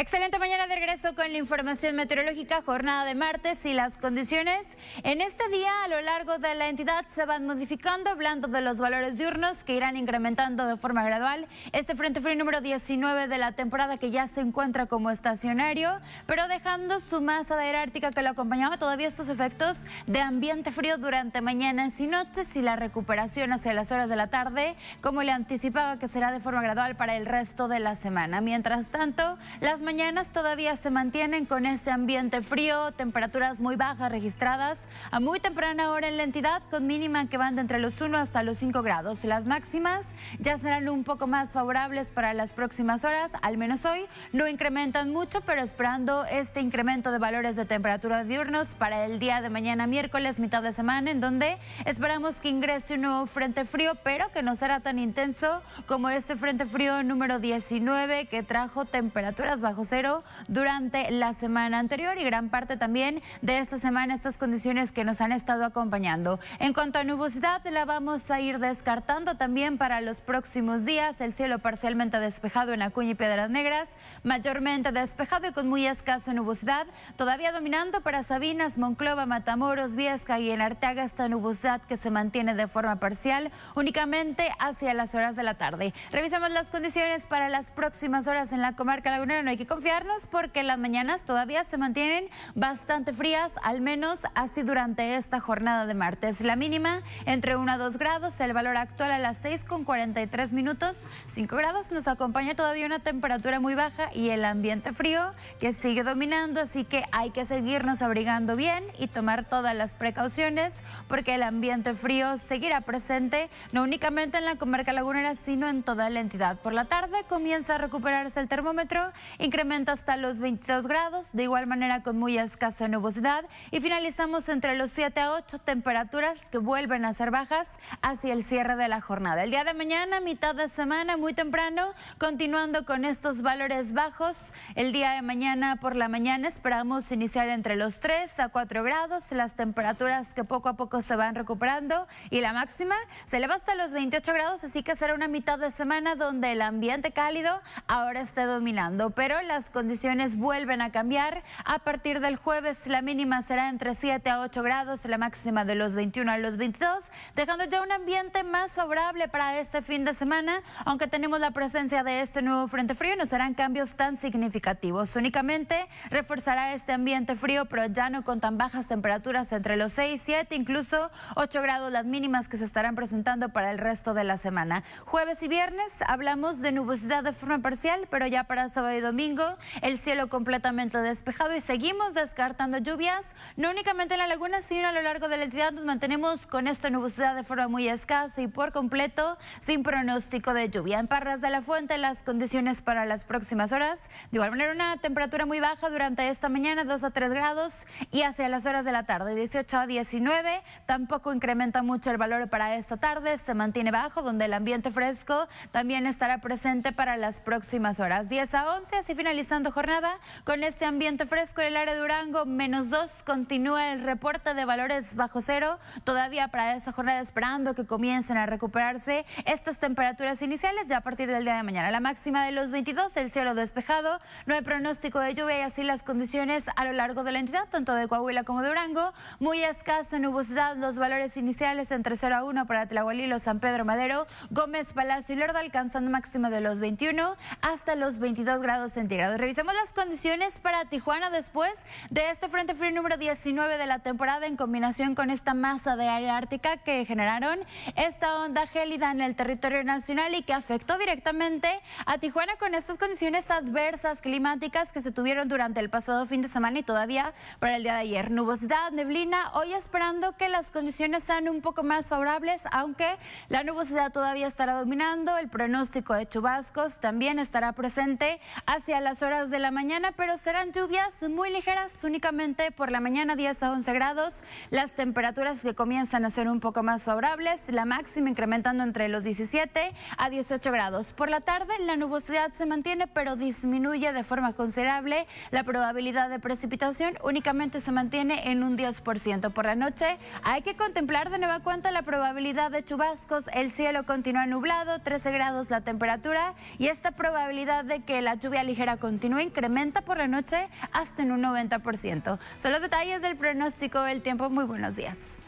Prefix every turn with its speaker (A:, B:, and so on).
A: Excelente mañana de regreso con la información meteorológica, jornada de martes y las condiciones. En este día a lo largo de la entidad se van modificando, hablando de los valores diurnos que irán incrementando de forma gradual. Este frente frío número 19 de la temporada que ya se encuentra como estacionario, pero dejando su masa de aire ártica que lo acompañaba todavía estos efectos de ambiente frío durante mañanas y noches y la recuperación hacia las horas de la tarde, como le anticipaba que será de forma gradual para el resto de la semana. Mientras tanto, las mañanas todavía se mantienen con este ambiente frío, temperaturas muy bajas registradas a muy temprana hora en la entidad, con mínima que van de entre los 1 hasta los 5 grados. Las máximas ya serán un poco más favorables para las próximas horas, al menos hoy. No incrementan mucho, pero esperando este incremento de valores de temperatura diurnos para el día de mañana miércoles, mitad de semana, en donde esperamos que ingrese un nuevo frente frío, pero que no será tan intenso como este frente frío número 19 que trajo temperaturas bajo cero durante la semana anterior y gran parte también de esta semana estas condiciones que nos han estado acompañando. En cuanto a nubosidad, la vamos a ir descartando también para los próximos días. El cielo parcialmente despejado en Acuña y Piedras Negras, mayormente despejado y con muy escasa nubosidad, todavía dominando para Sabinas, Monclova, Matamoros, Viesca y en Arteaga esta nubosidad que se mantiene de forma parcial únicamente hacia las horas de la tarde. Revisamos las condiciones para las próximas horas en la comarca lagunera. No hay que confiarnos porque las mañanas todavía se mantienen bastante frías, al menos así durante esta jornada de martes. La mínima entre 1 a 2 grados, el valor actual a las 6 con 43 minutos, 5 grados. Nos acompaña todavía una temperatura muy baja y el ambiente frío que sigue dominando, así que hay que seguirnos abrigando bien y tomar todas las precauciones porque el ambiente frío seguirá presente no únicamente en la comarca lagunera, sino en toda la entidad. Por la tarde comienza a recuperarse el termómetro y incrementa hasta los 22 grados, de igual manera con muy escasa nubosidad y finalizamos entre los 7 a 8 temperaturas que vuelven a ser bajas hacia el cierre de la jornada. El día de mañana, mitad de semana, muy temprano, continuando con estos valores bajos, el día de mañana por la mañana esperamos iniciar entre los 3 a 4 grados, las temperaturas que poco a poco se van recuperando y la máxima se eleva hasta los 28 grados, así que será una mitad de semana donde el ambiente cálido ahora esté dominando, pero las condiciones vuelven a cambiar. A partir del jueves la mínima será entre 7 a 8 grados, la máxima de los 21 a los 22, dejando ya un ambiente más favorable para este fin de semana, aunque tenemos la presencia de este nuevo frente frío, no serán cambios tan significativos. Únicamente reforzará este ambiente frío, pero ya no con tan bajas temperaturas entre los 6, y 7, incluso 8 grados las mínimas que se estarán presentando para el resto de la semana. Jueves y viernes hablamos de nubosidad de forma parcial, pero ya para sábado y domingo el cielo completamente despejado y seguimos descartando lluvias, no únicamente en la laguna, sino a lo largo de la entidad nos mantenemos con esta nubosidad de forma muy escasa y por completo sin pronóstico de lluvia. En Parras de la Fuente las condiciones para las próximas horas, de igual manera una temperatura muy baja durante esta mañana, 2 a 3 grados y hacia las horas de la tarde, 18 a 19, tampoco incrementa mucho el valor para esta tarde, se mantiene bajo donde el ambiente fresco también estará presente para las próximas horas, 10 a 11, así finalizando jornada con este ambiente fresco en el área de Durango, menos 2, continúa el reporte de valores bajo cero, todavía para esa jornada esperando que comiencen a recuperarse estas temperaturas iniciales ya a partir del día de mañana. La máxima de los 22, el cielo despejado, no hay pronóstico de lluvia y así las condiciones a lo largo de la entidad, tanto de Coahuila como de Durango, muy escasa nubosidad, los valores iniciales entre 0 a 1 para Tlahualilo, San Pedro Madero, Gómez Palacio y Lerdo alcanzando máxima de los 21 hasta los 22 grados centígrados Revisemos las condiciones para Tijuana después de este Frente Frío número 19 de la temporada en combinación con esta masa de área ártica que generaron esta onda gélida en el territorio nacional y que afectó directamente a Tijuana con estas condiciones adversas climáticas que se tuvieron durante el pasado fin de semana y todavía para el día de ayer. Nubosidad, neblina, hoy esperando que las condiciones sean un poco más favorables, aunque la nubosidad todavía estará dominando, el pronóstico de chubascos también estará presente hacia las horas de la mañana, pero serán lluvias muy ligeras, únicamente por la mañana 10 a 11 grados. Las temperaturas que comienzan a ser un poco más favorables, la máxima incrementando entre los 17 a 18 grados. Por la tarde la nubosidad se mantiene, pero disminuye de forma considerable. La probabilidad de precipitación únicamente se mantiene en un 10%. Por la noche hay que contemplar de nueva cuenta la probabilidad de chubascos. El cielo continúa nublado, 13 grados la temperatura y esta probabilidad de que la lluvia ligera continúa incrementa por la noche hasta en un 90%. Son los detalles del pronóstico del tiempo. Muy buenos días.